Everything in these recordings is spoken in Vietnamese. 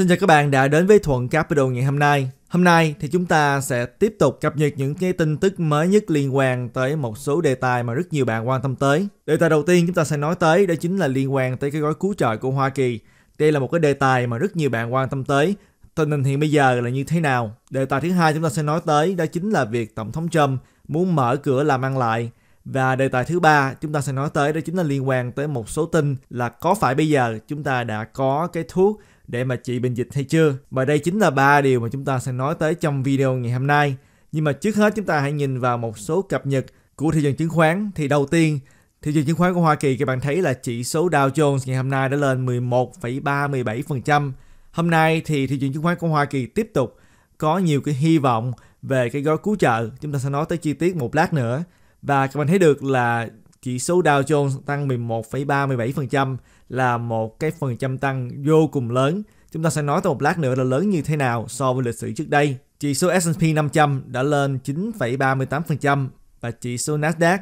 Xin chào các bạn đã đến với Thuận Capital ngày hôm nay. Hôm nay thì chúng ta sẽ tiếp tục cập nhật những cái tin tức mới nhất liên quan tới một số đề tài mà rất nhiều bạn quan tâm tới. Đề tài đầu tiên chúng ta sẽ nói tới đó chính là liên quan tới cái gói cứu trợ của Hoa Kỳ. Đây là một cái đề tài mà rất nhiều bạn quan tâm tới. Tình hình hiện bây giờ là như thế nào? Đề tài thứ hai chúng ta sẽ nói tới đó chính là việc Tổng thống Trump muốn mở cửa làm ăn lại. Và đề tài thứ ba chúng ta sẽ nói tới đó chính là liên quan tới một số tin là có phải bây giờ chúng ta đã có cái thuốc để mà trị bệnh dịch hay chưa. Và đây chính là ba điều mà chúng ta sẽ nói tới trong video ngày hôm nay. Nhưng mà trước hết chúng ta hãy nhìn vào một số cập nhật của thị trường chứng khoán. Thì đầu tiên, thị trường chứng khoán của Hoa Kỳ các bạn thấy là chỉ số Dow Jones ngày hôm nay đã lên 11,37%. Hôm nay thì thị trường chứng khoán của Hoa Kỳ tiếp tục có nhiều cái hy vọng về cái gói cứu trợ. Chúng ta sẽ nói tới chi tiết một lát nữa. Và các bạn thấy được là chỉ số Dow Jones tăng 11,37% là một cái phần trăm tăng vô cùng lớn. Chúng ta sẽ nói trong một lát nữa là lớn như thế nào so với lịch sử trước đây. Chỉ số S&P 500 đã lên 9,38% và chỉ số Nasdaq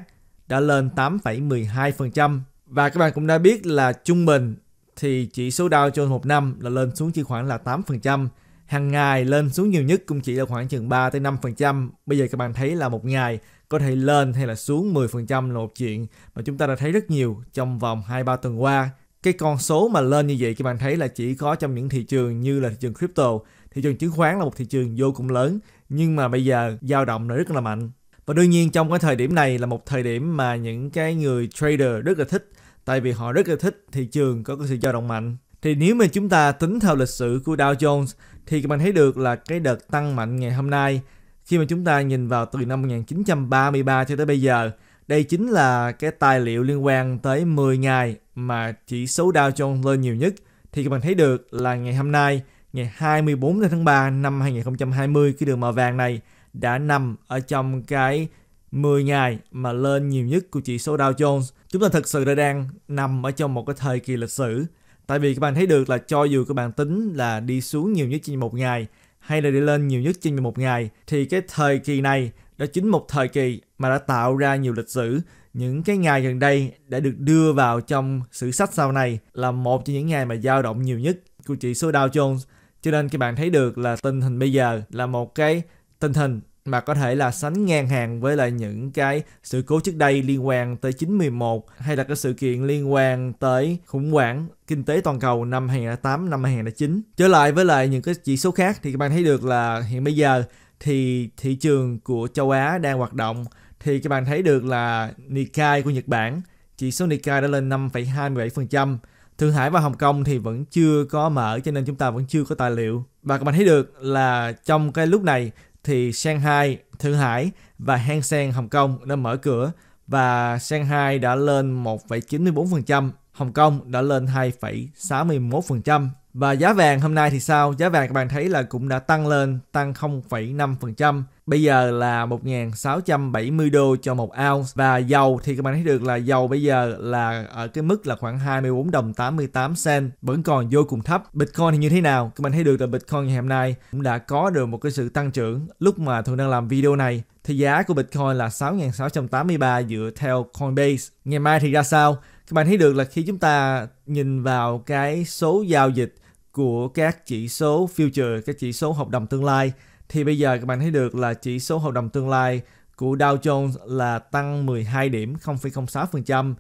đã lên 8,12%. Và các bạn cũng đã biết là trung bình thì chỉ số Dow Jones một năm là lên xuống chỉ khoảng là 8%. Hàng ngày lên xuống nhiều nhất cũng chỉ là khoảng chừng 3 tới 5%. Bây giờ các bạn thấy là một ngày có thể lên hay là xuống 10% là một chuyện mà chúng ta đã thấy rất nhiều trong vòng 2-3 tuần qua. Cái con số mà lên như vậy các bạn thấy là chỉ có trong những thị trường như là thị trường crypto, thị trường chứng khoán là một thị trường vô cùng lớn nhưng mà bây giờ dao động nó rất là mạnh. Và đương nhiên trong cái thời điểm này là một thời điểm mà những cái người trader rất là thích tại vì họ rất là thích thị trường có cái sự dao động mạnh. Thì nếu mà chúng ta tính theo lịch sử của Dow Jones thì các bạn thấy được là cái đợt tăng mạnh ngày hôm nay khi mà chúng ta nhìn vào từ năm 1933 cho tới bây giờ, đây chính là cái tài liệu liên quan tới 10 ngày mà chỉ số Dow Jones lên nhiều nhất. Thì các bạn thấy được là ngày hôm nay, ngày 24 tháng 3 năm 2020, cái đường màu vàng này đã nằm ở trong cái 10 ngày mà lên nhiều nhất của chỉ số Dow Jones. Chúng ta thực sự đã đang nằm ở trong một cái thời kỳ lịch sử. Tại vì các bạn thấy được là cho dù các bạn tính là đi xuống nhiều nhất trên một ngày hay là đi lên nhiều nhất trên một ngày thì cái thời kỳ này đó chính một thời kỳ mà đã tạo ra nhiều lịch sử những cái ngày gần đây đã được đưa vào trong sử sách sau này là một trong những ngày mà dao động nhiều nhất của chỉ số Dow Jones cho nên các bạn thấy được là tình hình bây giờ là một cái tình hình mà có thể là sánh ngang hàng với lại những cái sự cố trước đây liên quan tới 911 hay là cái sự kiện liên quan tới khủng hoảng kinh tế toàn cầu năm 2008 năm 2009. Trở lại với lại những cái chỉ số khác thì các bạn thấy được là hiện bây giờ thì thị trường của châu Á đang hoạt động thì các bạn thấy được là Nikkei của Nhật Bản chỉ số Nikkei đã lên 5,27%. Thượng Hải và Hồng Kông thì vẫn chưa có mở cho nên chúng ta vẫn chưa có tài liệu. Và các bạn thấy được là trong cái lúc này thì Shanghai, Thượng Hải và Hang Seng Hồng Kông đã mở cửa và Shanghai đã lên 1,94%, Hồng Kông đã lên 2,61%. Và giá vàng hôm nay thì sao? Giá vàng các bạn thấy là cũng đã tăng lên, tăng 0,5%. Bây giờ là 1.670 đô cho một ounce. Và dầu thì các bạn thấy được là dầu bây giờ là ở cái mức là khoảng 24 đồng 88 cent, vẫn còn vô cùng thấp. Bitcoin thì như thế nào? Các bạn thấy được là Bitcoin ngày hôm nay cũng đã có được một cái sự tăng trưởng. Lúc mà Thuận đang làm video này thì giá của Bitcoin là 6.683 dựa theo Coinbase. Ngày mai thì ra sao? Các bạn thấy được là khi chúng ta nhìn vào cái số giao dịch của các chỉ số future, các chỉ số hợp đồng tương lai thì bây giờ các bạn thấy được là chỉ số hợp đồng tương lai của Dow Jones là tăng 12 điểm 0,06%,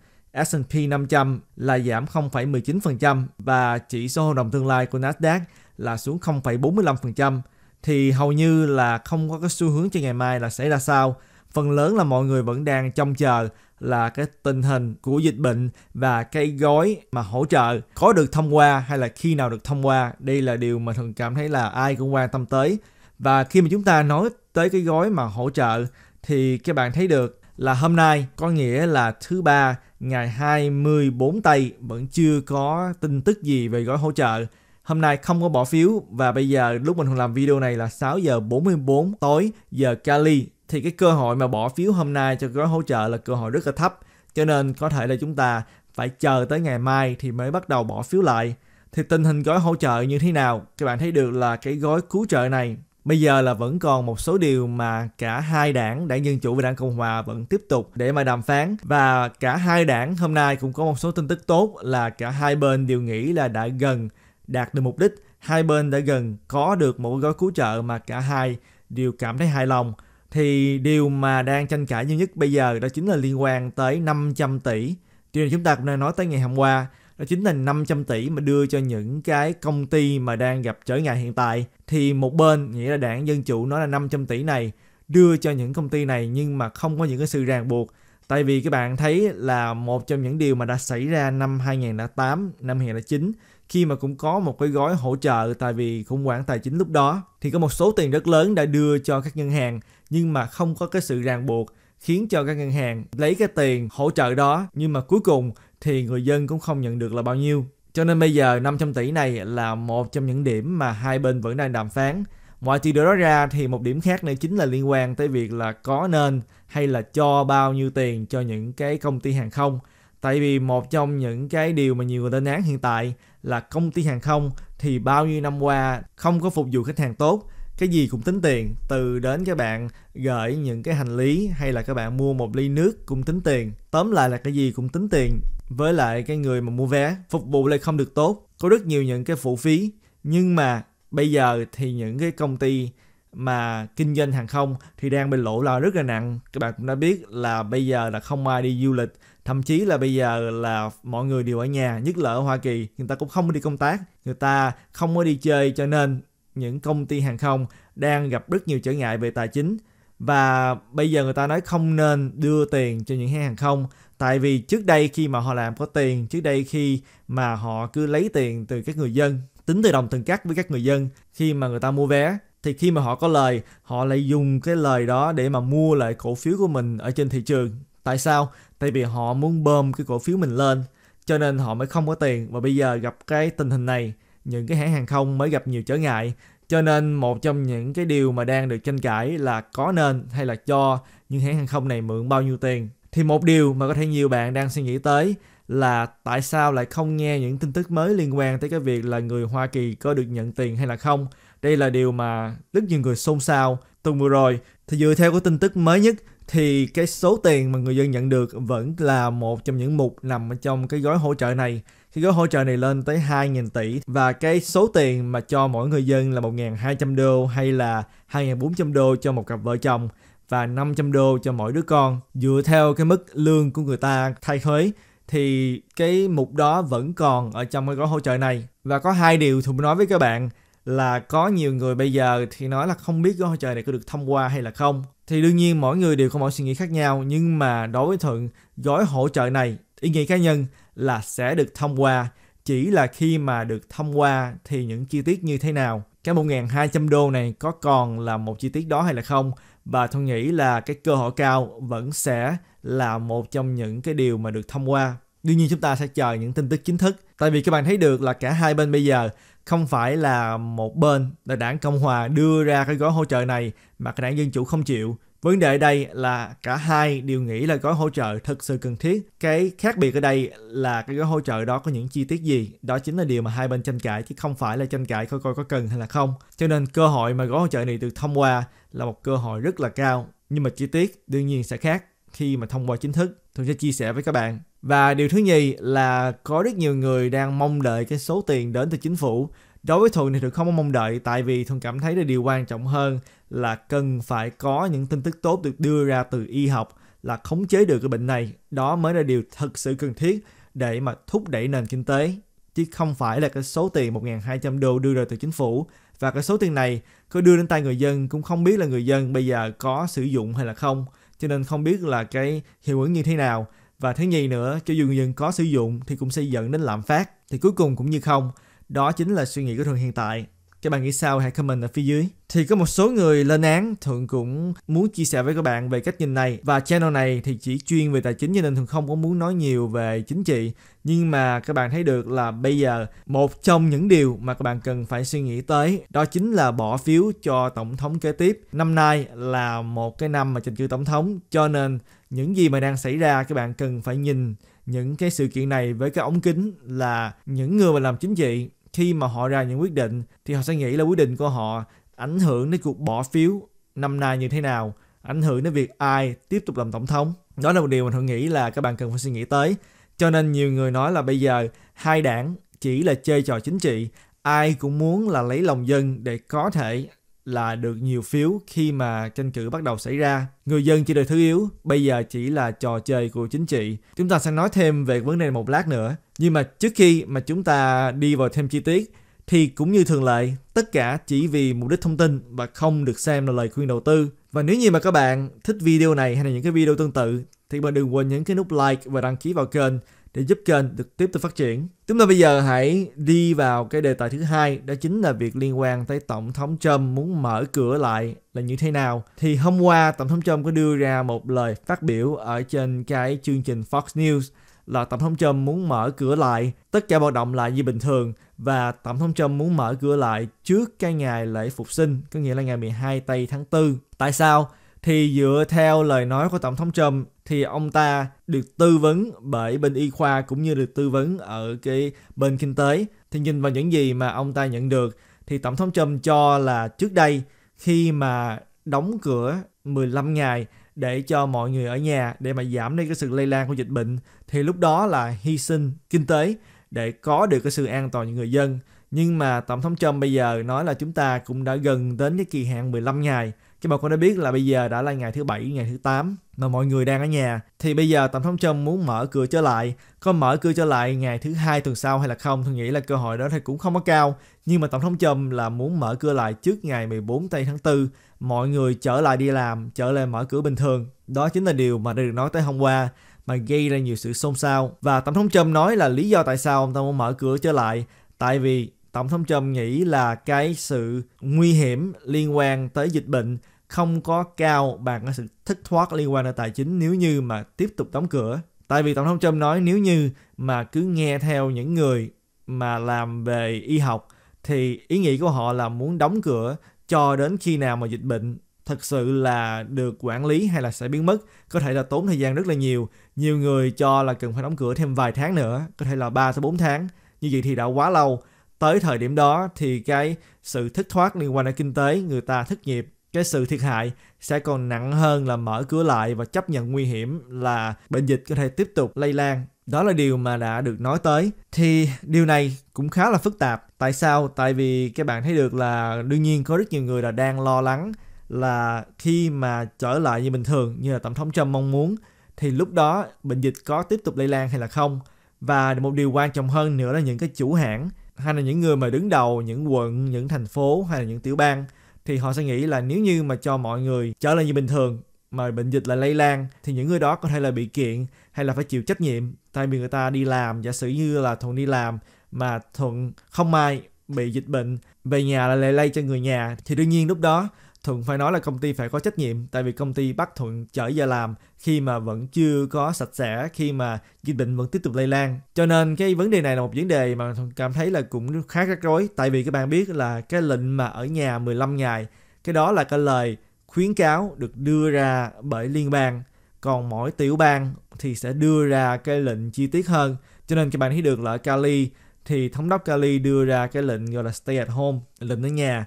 S&P 500 là giảm 0,19% và chỉ số hợp đồng tương lai của Nasdaq là xuống 0,45% thì hầu như là không có cái xu hướng cho ngày mai là xảy ra sao. Phần lớn là mọi người vẫn đang trông chờ là cái tình hình của dịch bệnh và cái gói mà hỗ trợ có được thông qua hay là khi nào được thông qua đây là điều mà thường cảm thấy là ai cũng quan tâm tới và khi mà chúng ta nói tới cái gói mà hỗ trợ thì các bạn thấy được là hôm nay có nghĩa là thứ ba ngày 24 tây vẫn chưa có tin tức gì về gói hỗ trợ Hôm nay không có bỏ phiếu và bây giờ lúc mình làm video này là 6 giờ 44 tối giờ Cali thì cái cơ hội mà bỏ phiếu hôm nay cho gói hỗ trợ là cơ hội rất là thấp. Cho nên có thể là chúng ta phải chờ tới ngày mai thì mới bắt đầu bỏ phiếu lại. Thì tình hình gói hỗ trợ như thế nào? Các bạn thấy được là cái gói cứu trợ này Bây giờ là vẫn còn một số điều mà cả hai đảng, đảng Dân Chủ và đảng Cộng Hòa vẫn tiếp tục để mà đàm phán. Và cả hai đảng hôm nay cũng có một số tin tức tốt là cả hai bên đều nghĩ là đã gần Đạt được mục đích, hai bên đã gần có được một gói cứu trợ mà cả hai đều cảm thấy hài lòng. Thì điều mà đang tranh cãi nhiều nhất bây giờ đó chính là liên quan tới 500 tỷ. Điều mà chúng ta cũng đang nói tới ngày hôm qua, đó chính là 500 tỷ mà đưa cho những cái công ty mà đang gặp trở ngại hiện tại. Thì một bên, nghĩa là đảng Dân Chủ nói là 500 tỷ này đưa cho những công ty này nhưng mà không có những cái sự ràng buộc. Tại vì các bạn thấy là một trong những điều mà đã xảy ra năm 2008, năm 2009 khi mà cũng có một cái gói hỗ trợ tại vì khủng hoảng tài chính lúc đó thì có một số tiền rất lớn đã đưa cho các ngân hàng nhưng mà không có cái sự ràng buộc khiến cho các ngân hàng lấy cái tiền hỗ trợ đó nhưng mà cuối cùng thì người dân cũng không nhận được là bao nhiêu. Cho nên bây giờ 500 tỷ này là một trong những điểm mà hai bên vẫn đang đàm phán. Ngoài từ đó ra thì một điểm khác nữa chính là liên quan tới việc là có nên hay là cho bao nhiêu tiền cho những cái công ty hàng không Tại vì một trong những cái điều mà nhiều người lên án hiện tại là công ty hàng không thì bao nhiêu năm qua không có phục vụ khách hàng tốt, cái gì cũng tính tiền, từ đến các bạn gửi những cái hành lý hay là các bạn mua một ly nước cũng tính tiền. Tóm lại là cái gì cũng tính tiền với lại cái người mà mua vé, phục vụ lại không được tốt, có rất nhiều những cái phụ phí. Nhưng mà bây giờ thì những cái công ty mà kinh doanh hàng không thì đang bị lỗ là rất là nặng các bạn cũng đã biết là bây giờ là không ai đi du lịch thậm chí là bây giờ là mọi người đều ở nhà nhất là ở Hoa Kỳ người ta cũng không đi công tác người ta không có đi chơi cho nên những công ty hàng không đang gặp rất nhiều trở ngại về tài chính và bây giờ người ta nói không nên đưa tiền cho những hãng hàng không tại vì trước đây khi mà họ làm có tiền trước đây khi mà họ cứ lấy tiền từ các người dân tính từ đồng từng cắt với các người dân khi mà người ta mua vé thì khi mà họ có lời họ lại dùng cái lời đó để mà mua lại cổ phiếu của mình ở trên thị trường tại sao tại vì họ muốn bơm cái cổ phiếu mình lên cho nên họ mới không có tiền và bây giờ gặp cái tình hình này những cái hãng hàng không mới gặp nhiều trở ngại cho nên một trong những cái điều mà đang được tranh cãi là có nên hay là cho những hãng hàng không này mượn bao nhiêu tiền thì một điều mà có thể nhiều bạn đang suy nghĩ tới là tại sao lại không nghe những tin tức mới liên quan tới cái việc là người Hoa Kỳ có được nhận tiền hay là không đây là điều mà rất nhiều người xôn xao. Tuần vừa rồi, thì dựa theo cái tin tức mới nhất, thì cái số tiền mà người dân nhận được vẫn là một trong những mục nằm trong cái gói hỗ trợ này. Cái gói hỗ trợ này lên tới 2.000 tỷ và cái số tiền mà cho mỗi người dân là 1.200 đô hay là 2.400 đô cho một cặp vợ chồng và 500 đô cho mỗi đứa con. Dựa theo cái mức lương của người ta thay thuế thì cái mục đó vẫn còn ở trong cái gói hỗ trợ này. Và có hai điều tôi muốn nói với các bạn là có nhiều người bây giờ thì nói là không biết gói hỗ trợ này có được thông qua hay là không thì đương nhiên mỗi người đều có mỗi suy nghĩ khác nhau nhưng mà đối với thuận gói hỗ trợ này ý nghĩ cá nhân là sẽ được thông qua chỉ là khi mà được thông qua thì những chi tiết như thế nào cái 1.200 đô này có còn là một chi tiết đó hay là không và tôi nghĩ là cái cơ hội cao vẫn sẽ là một trong những cái điều mà được thông qua đương nhiên chúng ta sẽ chờ những tin tức chính thức tại vì các bạn thấy được là cả hai bên bây giờ không phải là một bên là đảng Cộng Hòa đưa ra cái gói hỗ trợ này mà cái đảng Dân Chủ không chịu. Vấn đề ở đây là cả hai đều nghĩ là gói hỗ trợ thực sự cần thiết. Cái khác biệt ở đây là cái gói hỗ trợ đó có những chi tiết gì. Đó chính là điều mà hai bên tranh cãi chứ không phải là tranh cãi coi coi có cần hay là không. Cho nên cơ hội mà gói hỗ trợ này được thông qua là một cơ hội rất là cao. Nhưng mà chi tiết đương nhiên sẽ khác khi mà thông qua chính thức. Tôi sẽ chia sẻ với các bạn và điều thứ nhì là có rất nhiều người đang mong đợi cái số tiền đến từ chính phủ. Đối với Thuận thì Thuận không có mong đợi tại vì Thuận cảm thấy là điều quan trọng hơn là cần phải có những tin tức tốt được đưa ra từ y học là khống chế được cái bệnh này. Đó mới là điều thật sự cần thiết để mà thúc đẩy nền kinh tế. Chứ không phải là cái số tiền 1.200 đô đưa ra từ chính phủ. Và cái số tiền này có đưa đến tay người dân cũng không biết là người dân bây giờ có sử dụng hay là không. Cho nên không biết là cái hiệu ứng như thế nào và thứ nhì nữa, cho dù dân có sử dụng thì cũng sẽ dẫn đến lạm phát, thì cuối cùng cũng như không. Đó chính là suy nghĩ của thường hiện tại các bạn nghĩ sao hãy comment ở phía dưới thì có một số người lên án thường cũng muốn chia sẻ với các bạn về cách nhìn này và channel này thì chỉ chuyên về tài chính cho nên thường không có muốn nói nhiều về chính trị nhưng mà các bạn thấy được là bây giờ một trong những điều mà các bạn cần phải suy nghĩ tới đó chính là bỏ phiếu cho tổng thống kế tiếp năm nay là một cái năm mà trình cử tổng thống cho nên những gì mà đang xảy ra các bạn cần phải nhìn những cái sự kiện này với cái ống kính là những người mà làm chính trị khi mà họ ra những quyết định thì họ sẽ nghĩ là quyết định của họ ảnh hưởng đến cuộc bỏ phiếu năm nay như thế nào ảnh hưởng đến việc ai tiếp tục làm tổng thống đó là một điều mà họ nghĩ là các bạn cần phải suy nghĩ tới cho nên nhiều người nói là bây giờ hai đảng chỉ là chơi trò chính trị ai cũng muốn là lấy lòng dân để có thể là được nhiều phiếu khi mà tranh cử bắt đầu xảy ra. Người dân chỉ đời thứ yếu, bây giờ chỉ là trò chơi của chính trị. Chúng ta sẽ nói thêm về vấn đề này một lát nữa. Nhưng mà trước khi mà chúng ta đi vào thêm chi tiết, thì cũng như thường lệ, tất cả chỉ vì mục đích thông tin và không được xem là lời khuyên đầu tư. Và nếu như mà các bạn thích video này hay là những cái video tương tự thì bạn đừng quên nhấn cái nút like và đăng ký vào kênh để giúp kênh được tiếp tục phát triển. Chúng ta bây giờ hãy đi vào cái đề tài thứ hai đó chính là việc liên quan tới Tổng thống Trump muốn mở cửa lại là như thế nào. Thì hôm qua Tổng thống Trump có đưa ra một lời phát biểu ở trên cái chương trình Fox News là Tổng thống Trump muốn mở cửa lại, tất cả hoạt động lại như bình thường và Tổng thống Trump muốn mở cửa lại trước cái ngày lễ phục sinh, có nghĩa là ngày 12 tây tháng 4. Tại sao? Thì dựa theo lời nói của Tổng thống Trump thì ông ta được tư vấn bởi bên y khoa cũng như được tư vấn ở cái bên kinh tế. Thì nhìn vào những gì mà ông ta nhận được thì Tổng thống Trump cho là trước đây khi mà đóng cửa 15 ngày để cho mọi người ở nhà để mà giảm đi cái sự lây lan của dịch bệnh thì lúc đó là hy sinh kinh tế để có được cái sự an toàn những người dân. Nhưng mà Tổng thống Trump bây giờ nói là chúng ta cũng đã gần đến cái kỳ hạn 15 ngày các bạn cũng đã biết là bây giờ đã là ngày thứ bảy ngày thứ 8 mà mọi người đang ở nhà thì bây giờ tổng thống trump muốn mở cửa trở lại có mở cửa trở lại ngày thứ hai tuần sau hay là không tôi nghĩ là cơ hội đó thì cũng không có cao nhưng mà tổng thống trump là muốn mở cửa lại trước ngày 14 tây tháng 4 mọi người trở lại đi làm trở lại mở cửa bình thường đó chính là điều mà đã được nói tới hôm qua mà gây ra nhiều sự xôn xao và tổng thống trump nói là lý do tại sao ông ta muốn mở cửa trở lại tại vì Tổng thống Trump nghĩ là cái sự nguy hiểm liên quan tới dịch bệnh không có cao bằng cái sự thất thoát liên quan tới tài chính nếu như mà tiếp tục đóng cửa. Tại vì Tổng thống Trump nói nếu như mà cứ nghe theo những người mà làm về y học thì ý nghĩ của họ là muốn đóng cửa cho đến khi nào mà dịch bệnh thực sự là được quản lý hay là sẽ biến mất có thể là tốn thời gian rất là nhiều nhiều người cho là cần phải đóng cửa thêm vài tháng nữa có thể là 3 tới 4 tháng như vậy thì đã quá lâu tới thời điểm đó thì cái sự thất thoát liên quan đến kinh tế người ta thất nghiệp cái sự thiệt hại sẽ còn nặng hơn là mở cửa lại và chấp nhận nguy hiểm là bệnh dịch có thể tiếp tục lây lan đó là điều mà đã được nói tới thì điều này cũng khá là phức tạp tại sao tại vì các bạn thấy được là đương nhiên có rất nhiều người là đang lo lắng là khi mà trở lại như bình thường như là tổng thống trump mong muốn thì lúc đó bệnh dịch có tiếp tục lây lan hay là không và một điều quan trọng hơn nữa là những cái chủ hãng hay là những người mà đứng đầu những quận những thành phố hay là những tiểu bang thì họ sẽ nghĩ là nếu như mà cho mọi người trở lại như bình thường mà bệnh dịch lại lây lan thì những người đó có thể là bị kiện hay là phải chịu trách nhiệm tại vì người ta đi làm giả sử như là thuận đi làm mà thuận không may bị dịch bệnh về nhà lại lây cho người nhà thì đương nhiên lúc đó Thuận phải nói là công ty phải có trách nhiệm tại vì công ty bắt Thuận chở giờ làm khi mà vẫn chưa có sạch sẽ, khi mà dịch bệnh vẫn tiếp tục lây lan. Cho nên cái vấn đề này là một vấn đề mà Thuận cảm thấy là cũng khá rắc rối tại vì các bạn biết là cái lệnh mà ở nhà 15 ngày, cái đó là cái lời khuyến cáo được đưa ra bởi liên bang còn mỗi tiểu bang thì sẽ đưa ra cái lệnh chi tiết hơn cho nên các bạn thấy được là ở Cali thì thống đốc Cali đưa ra cái lệnh gọi là stay at home lệnh ở nhà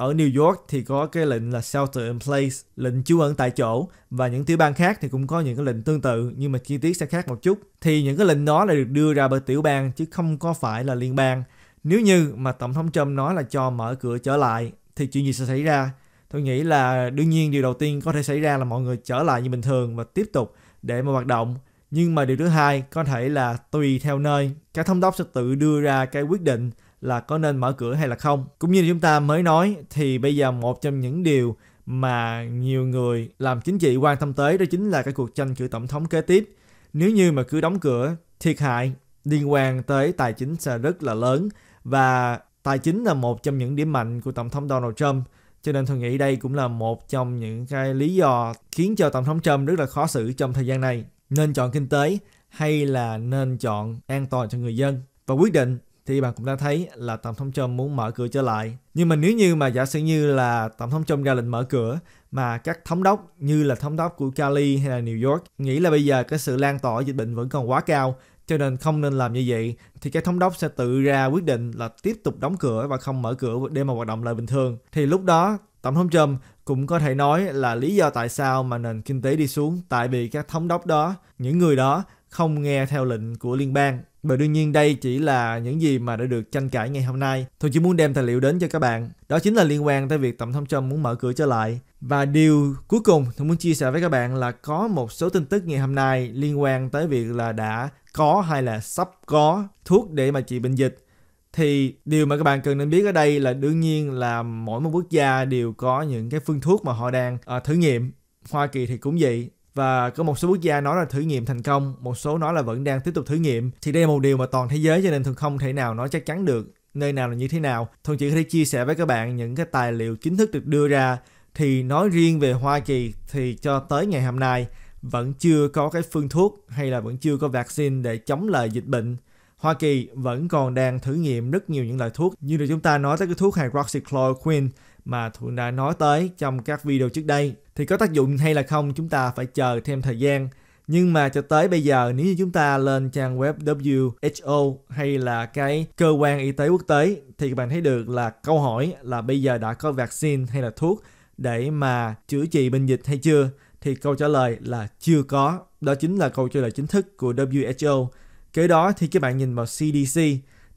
ở New York thì có cái lệnh là shelter in place, lệnh trú ẩn tại chỗ và những tiểu bang khác thì cũng có những cái lệnh tương tự nhưng mà chi tiết sẽ khác một chút. Thì những cái lệnh đó là được đưa ra bởi tiểu bang chứ không có phải là liên bang. Nếu như mà tổng thống Trump nói là cho mở cửa trở lại thì chuyện gì sẽ xảy ra? Tôi nghĩ là đương nhiên điều đầu tiên có thể xảy ra là mọi người trở lại như bình thường và tiếp tục để mà hoạt động. Nhưng mà điều thứ hai có thể là tùy theo nơi, các thống đốc sẽ tự đưa ra cái quyết định là có nên mở cửa hay là không. Cũng như chúng ta mới nói thì bây giờ một trong những điều mà nhiều người làm chính trị quan tâm tới đó chính là cái cuộc tranh cử tổng thống kế tiếp. Nếu như mà cứ đóng cửa, thiệt hại liên quan tới tài chính sẽ rất là lớn và tài chính là một trong những điểm mạnh của tổng thống Donald Trump. Cho nên tôi nghĩ đây cũng là một trong những cái lý do khiến cho tổng thống Trump rất là khó xử trong thời gian này. Nên chọn kinh tế hay là nên chọn an toàn cho người dân và quyết định thì bạn cũng đã thấy là Tổng thống Trump muốn mở cửa trở lại. Nhưng mà nếu như mà giả sử như là Tổng thống Trump ra lệnh mở cửa mà các thống đốc như là thống đốc của Cali hay là New York nghĩ là bây giờ cái sự lan tỏa dịch bệnh vẫn còn quá cao cho nên không nên làm như vậy thì các thống đốc sẽ tự ra quyết định là tiếp tục đóng cửa và không mở cửa để mà hoạt động lại bình thường. Thì lúc đó Tổng thống Trump cũng có thể nói là lý do tại sao mà nền kinh tế đi xuống tại vì các thống đốc đó, những người đó không nghe theo lệnh của liên bang. Và đương nhiên đây chỉ là những gì mà đã được tranh cãi ngày hôm nay. Tôi chỉ muốn đem tài liệu đến cho các bạn. Đó chính là liên quan tới việc Tổng thống Trump muốn mở cửa trở lại. Và điều cuối cùng tôi muốn chia sẻ với các bạn là có một số tin tức ngày hôm nay liên quan tới việc là đã có hay là sắp có thuốc để mà trị bệnh dịch thì điều mà các bạn cần nên biết ở đây là đương nhiên là mỗi một quốc gia đều có những cái phương thuốc mà họ đang uh, thử nghiệm Hoa Kỳ thì cũng vậy và có một số quốc gia nói là thử nghiệm thành công, một số nói là vẫn đang tiếp tục thử nghiệm. Thì đây là một điều mà toàn thế giới cho nên thường không thể nào nói chắc chắn được nơi nào là như thế nào. thường chỉ có thể chia sẻ với các bạn những cái tài liệu chính thức được đưa ra thì nói riêng về Hoa Kỳ thì cho tới ngày hôm nay vẫn chưa có cái phương thuốc hay là vẫn chưa có vaccine để chống lại dịch bệnh Hoa Kỳ vẫn còn đang thử nghiệm rất nhiều những loại thuốc như là chúng ta nói tới cái thuốc hydroxychloroquine mà Thuận đã nói tới trong các video trước đây thì có tác dụng hay là không chúng ta phải chờ thêm thời gian nhưng mà cho tới bây giờ nếu như chúng ta lên trang web WHO hay là cái cơ quan y tế quốc tế thì các bạn thấy được là câu hỏi là bây giờ đã có vaccine hay là thuốc để mà chữa trị bệnh dịch hay chưa thì câu trả lời là chưa có đó chính là câu trả lời chính thức của WHO Kế đó thì các bạn nhìn vào CDC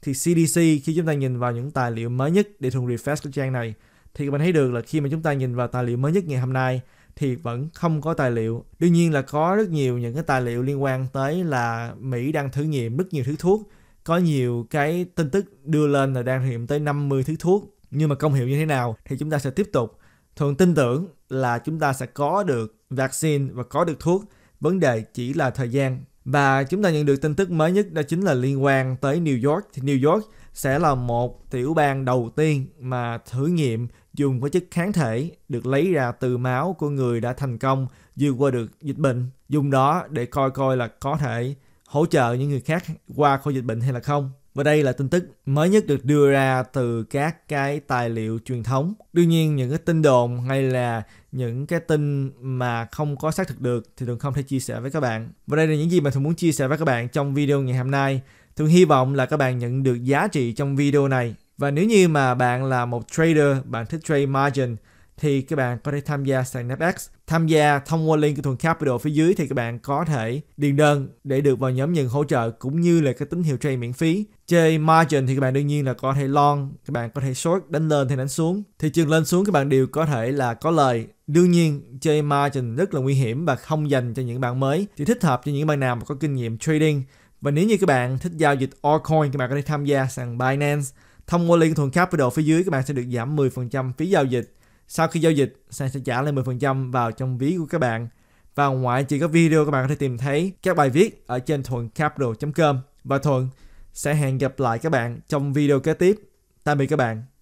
thì CDC khi chúng ta nhìn vào những tài liệu mới nhất để thường refresh cái trang này thì các bạn thấy được là khi mà chúng ta nhìn vào tài liệu mới nhất ngày hôm nay thì vẫn không có tài liệu. Đương nhiên là có rất nhiều những cái tài liệu liên quan tới là Mỹ đang thử nghiệm rất nhiều thứ thuốc. Có nhiều cái tin tức đưa lên là đang thử nghiệm tới 50 thứ thuốc. Nhưng mà công hiệu như thế nào thì chúng ta sẽ tiếp tục. Thường tin tưởng là chúng ta sẽ có được vaccine và có được thuốc. Vấn đề chỉ là thời gian và chúng ta nhận được tin tức mới nhất đó chính là liên quan tới New York. Thì New York sẽ là một tiểu bang đầu tiên mà thử nghiệm dùng có chất kháng thể được lấy ra từ máu của người đã thành công vượt qua được dịch bệnh. Dùng đó để coi coi là có thể hỗ trợ những người khác qua khỏi dịch bệnh hay là không. Và đây là tin tức mới nhất được đưa ra từ các cái tài liệu truyền thống. Đương nhiên những cái tin đồn hay là những cái tin mà không có xác thực được thì Tường không thể chia sẻ với các bạn. Và đây là những gì mà Tường muốn chia sẻ với các bạn trong video ngày hôm nay. Tường hy vọng là các bạn nhận được giá trị trong video này. Và nếu như mà bạn là một trader, bạn thích trade margin thì các bạn có thể tham gia sàn NAPEX. Tham gia thông qua link của thuật Capital phía dưới thì các bạn có thể điền đơn để được vào nhóm nhận hỗ trợ cũng như là cái tín hiệu trade miễn phí. Chơi margin thì các bạn đương nhiên là có thể long, các bạn có thể short, đánh lên hay đánh xuống. Thị trường lên xuống các bạn đều có thể là có lời. Đương nhiên, chơi margin rất là nguy hiểm và không dành cho những bạn mới. Chỉ thích hợp cho những bạn nào mà có kinh nghiệm trading. Và nếu như các bạn thích giao dịch altcoin, các bạn có thể tham gia sàn Binance. Thông qua link thuần capital phía dưới các bạn sẽ được giảm 10% phí giao dịch sau khi giao dịch, sàn sẽ trả lại 10% vào trong ví của các bạn. Và ngoài chỉ có video các bạn có thể tìm thấy các bài viết ở trên thuận capital com và Thuận sẽ hẹn gặp lại các bạn trong video kế tiếp. Tạm biệt các bạn.